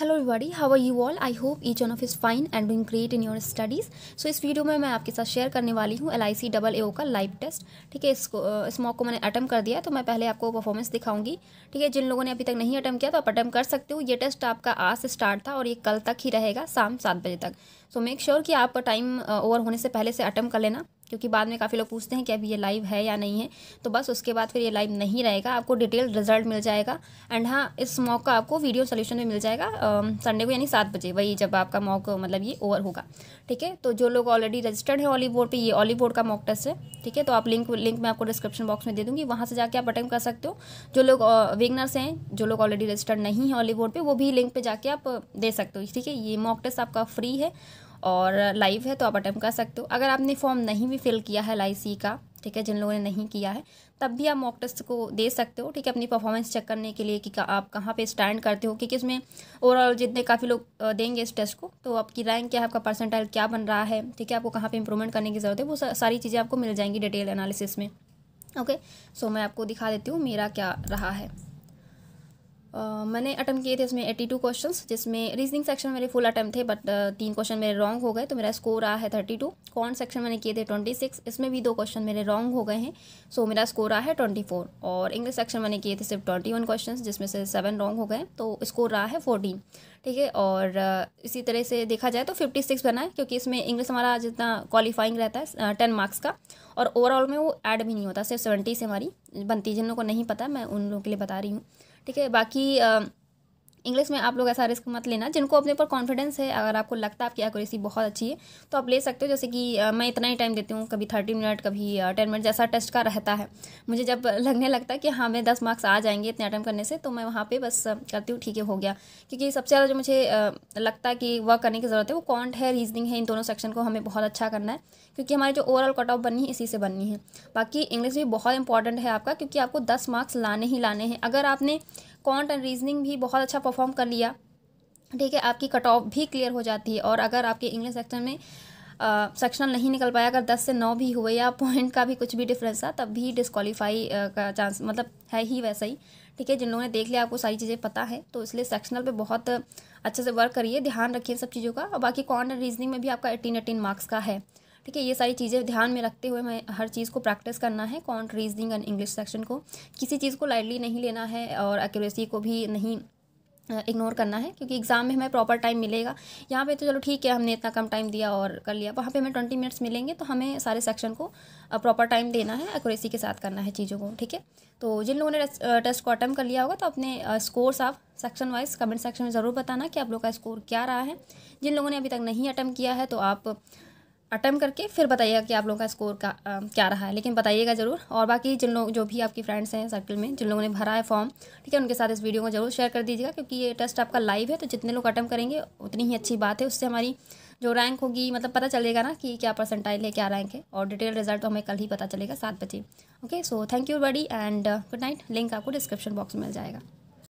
hello everybody how are you all I hope each one of is fine and doing great in your studies so इस video में मैं आपके साथ share करने वाली हूँ L I C double A ओ का लाइव टेस्ट ठीक है इसको इस मॉक को मैंने अटैम्प कर दिया तो मैं पहले आपको परफॉर्मेंस दिखाऊंगी ठीक है जिन लोगों ने अभी तक नहीं अटैम्प किया तो आप अटैम्प कर सकते हो ये टेस्ट आपका आज से स्टार्ट था और ये कल तक ही रहेगा शाम सात बजे तक सो मेक श्योर कि आप टाइम ओवर होने से पहले से अटैम्प कर लेना क्योंकि बाद में काफ़ी लोग पूछते हैं कि अभी ये लाइव है या नहीं है तो बस उसके बाद फिर ये लाइव नहीं रहेगा आपको डिटेल रिजल्ट मिल जाएगा एंड हाँ इस मॉक का आपको वीडियो सोल्यूशन भी मिल जाएगा संडे को यानी सात बजे वही जब आपका मॉक मतलब ये ओवर होगा ठीक है तो जो लोग ऑलरेडी रजिस्टर्ड है ऑली बोर्ड पर ये ऑली बोर्ड का मॉक टेस्ट है ठीक है तो आप लिंक लिंक मैं आपको डिस्क्रिप्शन बॉक्स में दे दूँगी वहाँ से जाकर आप अटेंड कर सकते हो जो लोग विगनर्स हैं जो लोग ऑलरेडी रजिस्टर्ड नहीं है ऑली बोर्ड पर वो भी लिंक पर जाके आप दे सकते हो ठीक है ये मॉक टेस्ट आपका फ्री है और लाइव है तो आप अटैम्प कर सकते हो अगर आपने फॉर्म नहीं भी फिल किया है एल का ठीक है जिन लोगों ने नहीं किया है तब भी आप मॉक टेस्ट को दे सकते हो ठीक है अपनी परफॉर्मेंस चेक करने के लिए कि आप कहाँ पे स्टैंड करते हो क्योंकि इसमें ओवरऑल जितने काफ़ी लोग देंगे इस टेस्ट को तो आपकी रैंक क्या है आपका परसेंटाइल क्या बन रहा है ठीक है आपको कहाँ पे इंप्रूवमेंट करने की ज़रूरत है वो सारी चीज़ें आपको मिल जाएंगी डिटेल एनालिसिस में ओके सो मैं आपको दिखा देती हूँ मेरा क्या रहा है Uh, मैंने अटैम्प्ट किए थे इसमें एट्टी टू क्वेश्चन जिसमें रीजनिंग सेक्शन मेरे फुल अटैम्प्ट थे बट uh, तीन क्वेश्चन मेरे रॉन्ग हो गए तो मेरा स्कोर आया है थर्टी टू कॉन्ट सेक्शन मैंने किए थे ट्वेंटी सिक्स इसमें भी दो क्वेश्चन मेरे रॉन्ग हो गए हैं सो so, मेरा स्कोर आया है ट्वेंटी फोर और इंग्लिश सेक्शन मैंने किए थे सिर्फ ट्वेंटी वन क्वेश्चन जिसमें से सेवन रॉन्ग हो गए तो स्कोर रहा है फोर्टीन ठीक है और uh, इसी तरह से देखा जाए तो फिफ्टी सिक्स बना है क्योंकि इसमें इंग्लिश हमारा जितना क्वालिफाइंग रहता है टेन मार्क्स का और ओवरऑल में वो ऐड भी नहीं होता सिर्फ सेवेंटी से हमारी बनती जिन लोगों को नहीं पता मैं उन लोगों के लिए बता रही हूँ ठीक है बाकी इंग्लिश में आप लोग ऐसा रिस्क मत लेना जिनको अपने ऊपर कॉन्फिडेंस है अगर आपको लगता है आपकी एक्यूरेसी बहुत अच्छी है तो आप ले सकते हो जैसे कि मैं इतना ही टाइम देती हूँ कभी थर्टी मिनट कभी टेन मिनट जैसा टेस्ट का रहता है मुझे जब लगने लगता है कि हाँ मैं दस मार्क्स आ जाएंगे इतने अटैम्प करने से तो मैं वहाँ पर बस करती हूँ ठीक है हो गया क्योंकि सबसे ज़्यादा जो मुझे लगता है कि वर्क करने की ज़रूरत है वो कॉन्ट है रीजनिंग है इन दोनों सेक्शन को हमें बहुत अच्छा करना है क्योंकि हमारी जो ओवरऑल कट ऑफ बननी है इसी से बननी है बाकी इंग्लिश भी बहुत इंपॉर्टेंट है आपका क्योंकि आपको दस मार्क्स लाने ही लाने हैं अगर आपने कॉन्ट एंड रीजनिंग भी बहुत अच्छा परफॉर्म कर लिया ठीक है आपकी कट ऑफ भी क्लियर हो जाती है और अगर आपके इंग्लिश सेक्शन में सेक्शनल नहीं निकल पाया अगर दस से नौ भी हुए या पॉइंट का भी कुछ भी डिफरेंस था तब भी डिस्कालीफाई का चांस मतलब है ही वैसा ही ठीक है जिन लोगों ने देख लिया आपको सारी चीज़ें पता है तो इसलिए सेक्शनल पे बहुत अच्छे से वर्क करिए ध्यान रखिए सब चीज़ों का और बाकी कॉन्ट एंड रीजनिंग में भी आपका एटीन एटीन मार्क्स का है ठीक है ये सारी चीज़ें ध्यान में रखते हुए हमें हर चीज़ को प्रैक्टिस करना है कॉन्ट रीजनिंग एंड इंग्लिश सेक्शन को किसी चीज़ को लाइटली नहीं लेना है और एक्यूरेसी को भी नहीं इग्नोर करना है क्योंकि एग्ज़ाम में हमें प्रॉपर टाइम मिलेगा यहाँ पे तो चलो ठीक है हमने इतना कम टाइम दिया और कर लिया वहाँ पे हमें ट्वेंटी मिनट्स मिलेंगे तो हमें सारे सेक्शन को प्रॉपर टाइम देना है एक्यूरेसी के साथ करना है चीज़ों को ठीक है तो जिन लोगों ने टेस्ट को अटैम्प कर लिया होगा तो अपने स्कोर्स आप सेक्शन वाइज कमेंट सेक्शन में ज़रूर बताना कि आप लोग का स्कोर क्या रहा है जिन लोगों ने अभी तक नहीं अटैम्प किया है तो आप अटैम्प करके फिर बताइएगा कि आप लोगों का स्कोर का आ, क्या रहा है लेकिन बताइएगा ज़रूर और बाकी जिन लोग जो भी आपकी फ्रेंड्स हैं सर्कल में जिन लोगों ने भरा है फॉर्म ठीक है उनके साथ इस वीडियो को जरूर शेयर कर दीजिएगा क्योंकि ये टेस्ट आपका लाइव है तो जितने लोग अटैम्प करेंगे उतनी ही अच्छी बात है उससे हमारी जो रैंक होगी मतलब पता चलेगा ना कि क्या परसेंटाइल है क्या रैंक है और डिटेल रिजल्ट तो हमें कल ही पता चलेगा सात बजे okay so thank you buddy and good night link आपको डिस्क्रिप्शन बॉक्स में मिल जाएगा